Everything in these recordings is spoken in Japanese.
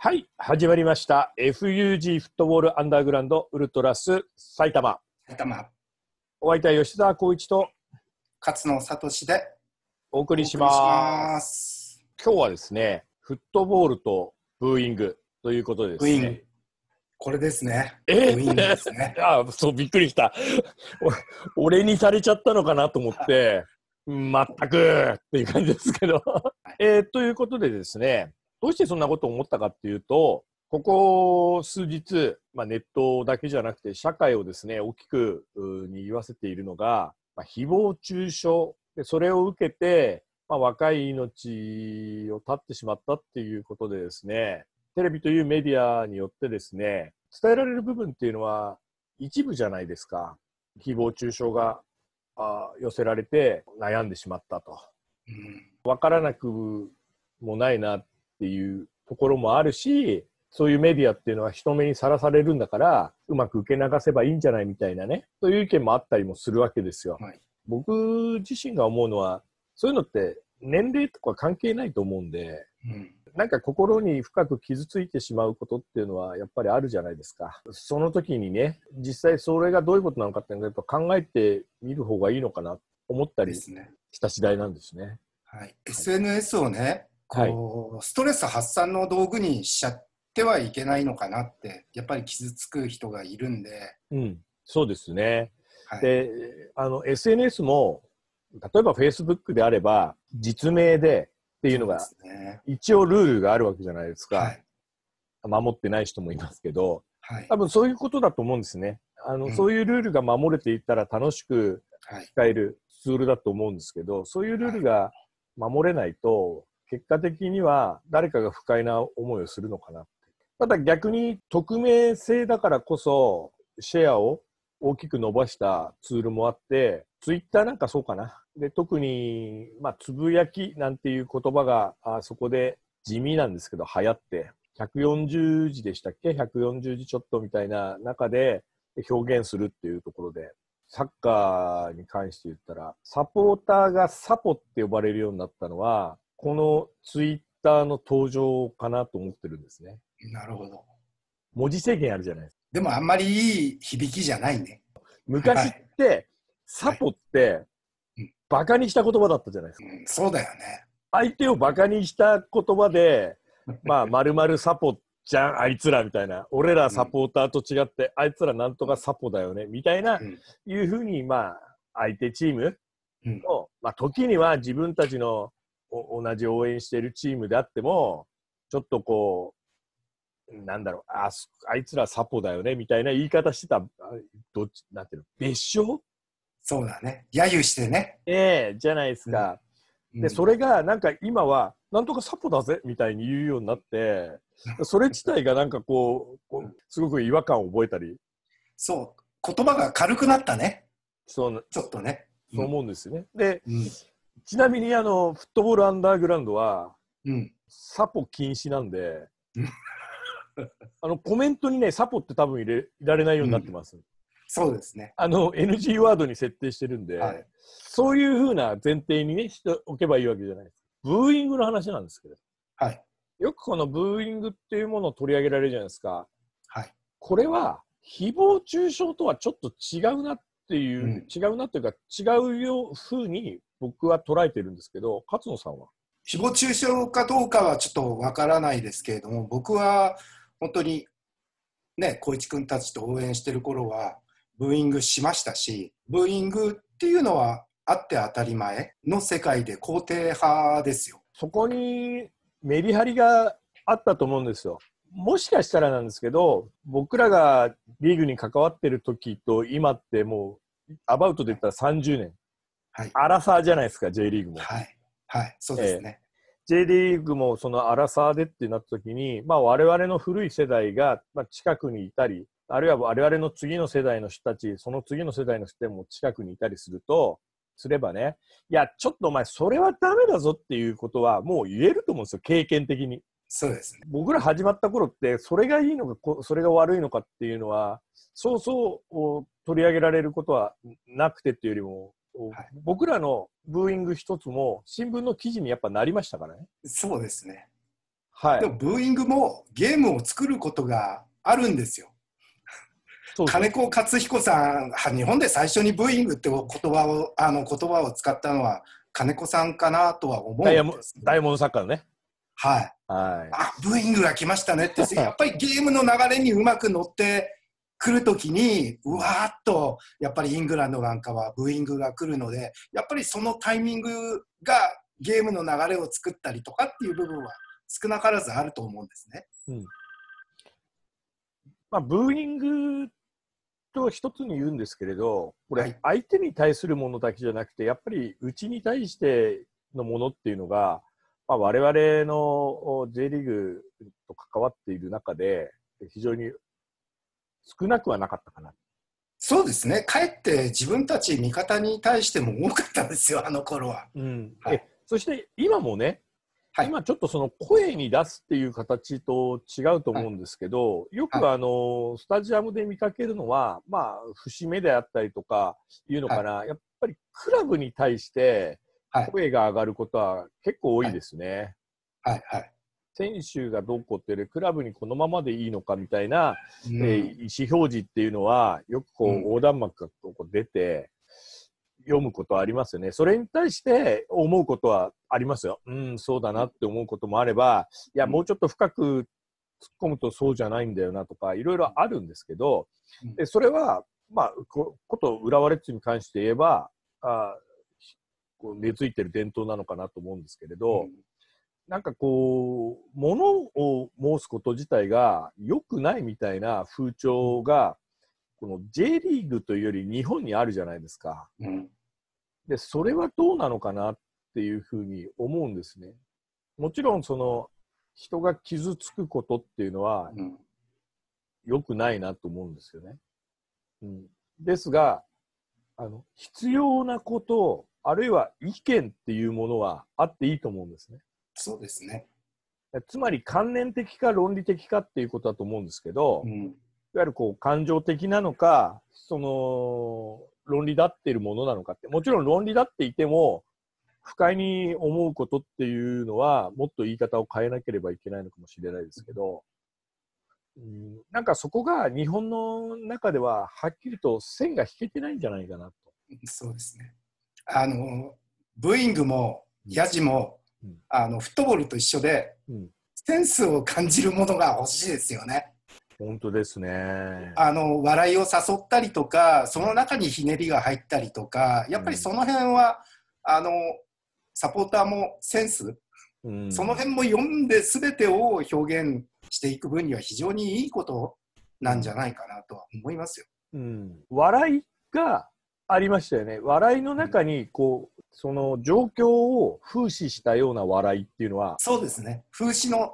はい、始まりました。FUG フットボールアンダーグラウンドウルトラス埼玉。埼玉。お相手は吉沢光一と勝野聡でお送りします。今日はですね、フットボールとブーイングということですね。これですね。えー、ですね。あ、そうびっくりした。俺にされちゃったのかなと思って、全くっていう感じですけどえー、ということでですね、どうしてそんなことを思ったかっていうと、ここ数日、まあ、ネットだけじゃなくて、社会をですね、大きくに言わせているのが、まあ、誹謗中傷で、それを受けて、まあ、若い命を絶ってしまったっていうことでですね、テレビというメディアによってですね、伝えられる部分っていうのは一部じゃないですか。誹謗中傷が寄せられて悩んでしまったと。わ、うん、からなくもないなっっていうところもあるし、そういうメディアっていうのは人目にさらされるんだから、うまく受け流せばいいんじゃないみたいなね、そういう意見もあったりもするわけですよ。はい、僕自身が思うのは、そういうのって年齢とか関係ないと思うんで、うん、なんか心に深く傷ついてしまうことっていうのはやっぱりあるじゃないですか。その時にね、実際それがどういうことなのかっていうのをやっぱ考えてみる方がいいのかなと思ったりした次第なんですね。すねはい、SNS をね、はい、ストレス発散の道具にしちゃってはいけないのかなってやっぱり傷つく人がいるんで、うん、そうですね、はい、であの SNS も例えばフェイスブックであれば実名でっていうのが一応ルールがあるわけじゃないですか、はい、守ってない人もいますけど、はい、多分そういうことだと思うんですねあの、うん、そういうルールが守れていったら楽しく使えるツールだと思うんですけど、そういうルールが守れないと結果的には誰かが不快な思いをするのかなって。ただ逆に匿名性だからこそシェアを大きく伸ばしたツールもあって、ツイッターなんかそうかな。で、特に、まあ、つぶやきなんていう言葉が、あそこで地味なんですけど、流行って、140字でしたっけ ?140 字ちょっとみたいな中で表現するっていうところで、サッカーに関して言ったら、サポーターがサポって呼ばれるようになったのは、このツイッターの登場かなと思ってるんですね。なるほど。文字制限あるじゃないですか。でもあんまりいい響きじゃないね。昔って、はい、サポって、はい、バカにした言葉だったじゃないですか。うん、そうだよね。相手をバカにした言葉で、まあ、まるまるサポじゃん、あいつらみたいな、俺らサポーターと違って、うん、あいつらなんとかサポだよね、みたいな、うん、いうふうに、まあ、相手チームの、うん、まあ、時には自分たちの同じ応援しているチームであっても、ちょっとこう、なんだろう、ああいつらサポだよねみたいな言い方してた、どっち、なんていうの、別称そうだね、揶揄してね。ええー、じゃないですか。うん、で、それがなんか今は、なんとかサポだぜみたいに言うようになって、それ自体がなんかこう、こうすごく違和感を覚えたり。そう、言葉が軽くなったね。そうちょっとね。そう思うんですよね。うん、で、うんちなみにあのフットボールアンダーグラウンドは、うん、サポ禁止なんで あのコメントにねサポって多分入れられないようになってます、うん、そうですねあの NG ワードに設定してるんで、はい、そういうふうな前提にねしておけばいいわけじゃないですブーイングの話なんですけど、はい、よくこのブーイングっていうものを取り上げられるじゃないですか、はい、これは誹謗中傷とはちょっと違うなっていう、うん、違うなというか違うようふうに僕は捉えてるんですけど、勝野さんは誹謗中傷かどうかはちょっとわからないですけれども、僕は本当に、ね、光一君たちと応援してる頃は、ブーイングしましたし、ブーイングっていうのはあって当たり前の世界で肯定派ですよ。そこにメリハリがあったと思うんですよ。もしかしたらなんですけど、僕らがリーグに関わってる時と今ってもう、アバウトで言ったら30年はい、アラサーじゃないですか、J リーグも。はい、はい、そうですね。えー、J リーグもそのアラサーでってなった時に、まあ、我々の古い世代が、まあ、近くにいたり、あるいは我々の次の世代の人たち、その次の世代の人も近くにいたりすると、すればね、いや、ちょっとお前、それはダメだぞっていうことは、もう言えると思うんですよ、経験的に。そうですね。僕ら始まった頃って、それがいいのか、それが悪いのかっていうのは、そうそう取り上げられることはなくてっていうよりも、はい、僕らのブーイング一つも新聞の記事にやっぱなりましたからね。そうですね。はい。でもブーイングもゲームを作ることがあるんですよ。そうそう金子勝彦さん、日本で最初にブーイングって言葉をあの言葉を使ったのは金子さんかなとは思うんですダ。ダイモンドサッカーのね。はい。はい、あブーイングが来ましたねって、やっぱりゲームの流れにうまく乗って来るときに、うわーっと、やっぱりイングランドなんかはブーイングが来るので、やっぱりそのタイミングがゲームの流れを作ったりとかっていう部分は少なからずあると思うんですね。うんまあ、ブーイングと一つに言うんですけれど、これ、相手に対するものだけじゃなくて、やっぱりうちに対してのものっていうのが、まあ、我々の J リーグと関わっている中で、非常に少なくはなかったかな。そうですね、かえって自分たち味方に対しても多かったですよ、あの頃は。うんはい、そして今もね、はい、今ちょっとその声に出すっていう形と違うと思うんですけど、はい、よくあの、スタジアムで見かけるのは、まあ、節目であったりとかいうのかな、やっぱりクラブに対して声が上がることは結構多いですね。はい、はい選手がどうこうっていうクラブにこのままでいいのかみたいな、うん、えー、意思表示っていうのはよくこう、横断幕がこう出て読むことはありますよねそれに対して思うことはありますよ、うん、そうだなって思うこともあればいやもうちょっと深く突っ込むとそうじゃないんだよなとかいろいろあるんですけど、でそれは、まあ、こと浦和レッズに関して言えばあこう根付いてる伝統なのかなと思うんですけれど。うんなんかこう、ものを申すこと自体が良くないみたいな風潮が、この J リーグというより日本にあるじゃないですか。で、それはどうなのかなっていうふうに思うんですね。もちろん、その、人が傷つくことっていうのは、良くないなと思うんですよね。うん、ですが、あの、必要なこと、あるいは意見っていうものはあっていいと思うんですね。そうですね。つまり関連的か論理的かっていうことだと思うんですけど、うん、いわゆるこう感情的なのか、その論理だっているものなのかって、もちろん論理だっていても、不快に思うことっていうのは、もっと言い方を変えなければいけないのかもしれないですけど、うん、なんかそこが日本の中でははっきりと線が引けてないんじゃないかなと。そうですね。あの、ブーイングもヤジもあのフットボールと一緒で、センスを感じるものが欲しいですよね。本当ですねあの笑いを誘ったりとかその中にひねりが入ったりとかやっぱりその辺は、うん、あのサポーターもセンス、うん、その辺も読んで全てを表現していく分には非常にいいことなんじゃないかなとは思いますよ。うん、笑いがありましたよね。笑いの中に、こう、その状況を風刺したような笑いっていうのは。そうですね。風刺の。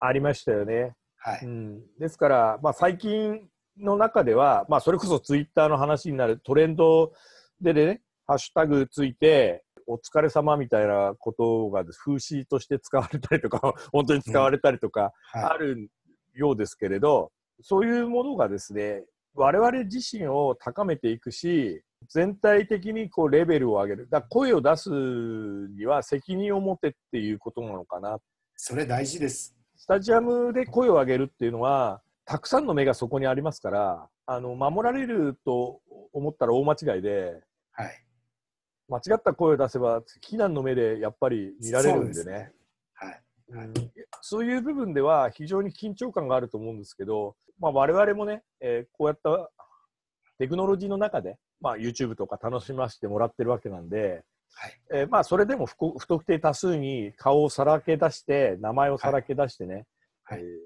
ありましたよね。はい。うん、ですから、まあ、最近の中では、まあ、それこそツイッターの話になるトレンドでね、ハッシュタグついて、お疲れ様みたいなことが風刺として使われたりとか、本当に使われたりとか、あるようですけれど、うんはい、そういうものがですね、我々自身を高めていくし全体的にこうレベルを上げるだ声を出すには責任を持てっていうことなのかなそれ大事ですスタジアムで声を上げるっていうのはたくさんの目がそこにありますからあの守られると思ったら大間違いで、はい、間違った声を出せば非難の目でやっぱり見られるんでねそういう部分では非常に緊張感があると思うんですけど、まあ、我々もね、えー、こうやったテクノロジーの中で、まあ、YouTube とか楽しませてもらってるわけなんで、はいえー、まあ、それでも不不特定多数に顔をさらけ出して名前をさらけ出してね、はい、はい、えー、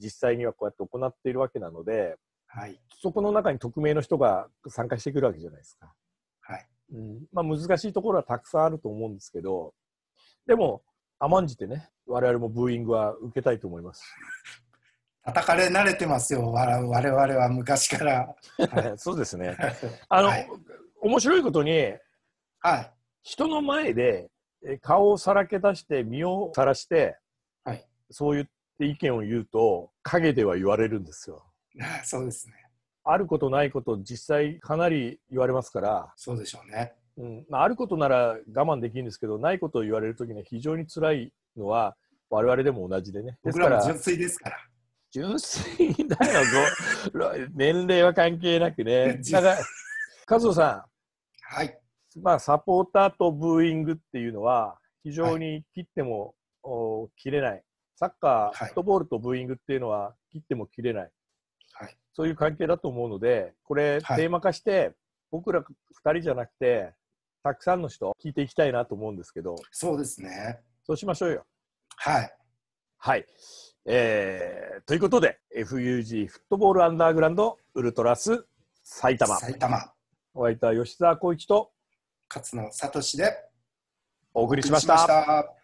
実際にはこうやって行っているわけなので、はい、そこの中に匿名の人が参加してくるわけじゃないですか。はいうんまあ、難しいところはたくさんあると思うんですけどでも甘んじてね我々もブーイングは受けたいと思います。叩かれ慣れてますよ、我々は昔から。はい、そうですね。あの、はい、面白いことに、はい、人の前で顔をさらけ出して、身をさらして、はい、そう言って意見を言うと、陰では言われるんですよ。そうですね。あることないこと、実際かなり言われますから。そうでしょうね。うんまあ、あることなら我慢できるんですけど、ないことを言われるときには非常につらいのは我々でも同じでね。純粋ですから。純粋だよ、年齢は関係なくね。だから、加藤さん、はい。まあ、サポーターとブーイングっていうのは、非常に切っても、はい、切れない。サッカー、フットボールとブーイングっていうのは、切っても切れない。はい、そういう関係だと思うので、これ、テーマ化して、僕ら2人じゃなくて、たくさんの人、聞いていきたいなと思うんですけど。そうですね。そうしましょうよ。はい。はい。えー、ということで、FUG フットボールアンダーグラウンドウルトラス埼玉。埼玉。お相手は吉沢浩一と勝野聡でお送りしました。